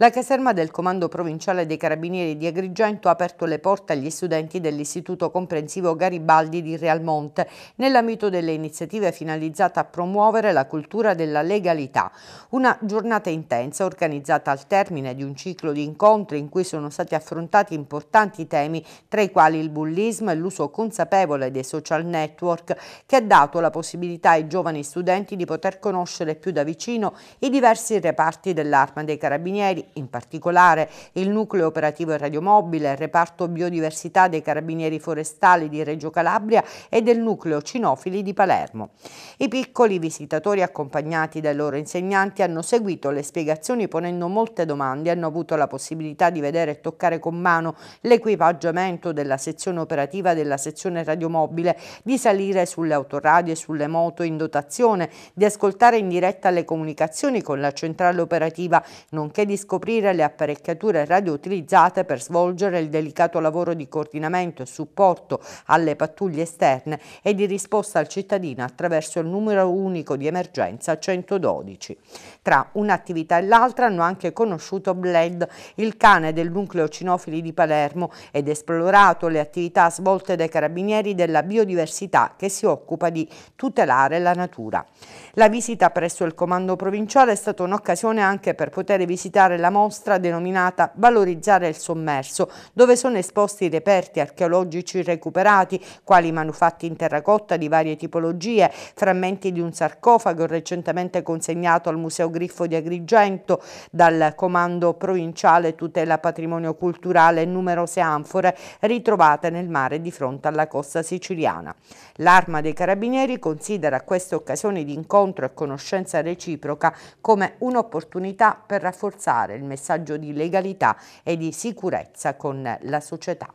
La caserma del Comando Provinciale dei Carabinieri di Agrigento ha aperto le porte agli studenti dell'Istituto Comprensivo Garibaldi di Real Monte nell'ambito delle iniziative finalizzate a promuovere la cultura della legalità. Una giornata intensa organizzata al termine di un ciclo di incontri in cui sono stati affrontati importanti temi tra i quali il bullismo e l'uso consapevole dei social network che ha dato la possibilità ai giovani studenti di poter conoscere più da vicino i diversi reparti dell'arma dei carabinieri in particolare il nucleo operativo e radiomobile, il reparto biodiversità dei carabinieri forestali di Reggio Calabria e del nucleo cinofili di Palermo. I piccoli visitatori accompagnati dai loro insegnanti hanno seguito le spiegazioni ponendo molte domande, hanno avuto la possibilità di vedere e toccare con mano l'equipaggiamento della sezione operativa della sezione radiomobile, di salire sulle autoradio e sulle moto in dotazione, di ascoltare in diretta le comunicazioni con la centrale operativa, nonché di scoprire scoprire le apparecchiature radio utilizzate per svolgere il delicato lavoro di coordinamento e supporto alle pattuglie esterne e di risposta al cittadino attraverso il numero unico di emergenza 112. Tra un'attività e l'altra hanno anche conosciuto Bled, il cane del nucleo cinofili di Palermo, ed esplorato le attività svolte dai carabinieri della biodiversità che si occupa di tutelare la natura. La visita presso il comando provinciale è stata un'occasione anche per poter visitare la la mostra denominata Valorizzare il sommerso, dove sono esposti reperti archeologici recuperati, quali manufatti in terracotta di varie tipologie, frammenti di un sarcofago recentemente consegnato al Museo Griffo di Agrigento dal Comando Provinciale Tutela Patrimonio Culturale e numerose anfore ritrovate nel mare di fronte alla costa siciliana. L'Arma dei Carabinieri considera queste occasioni di incontro e conoscenza reciproca come un'opportunità per rafforzare il messaggio di legalità e di sicurezza con la società.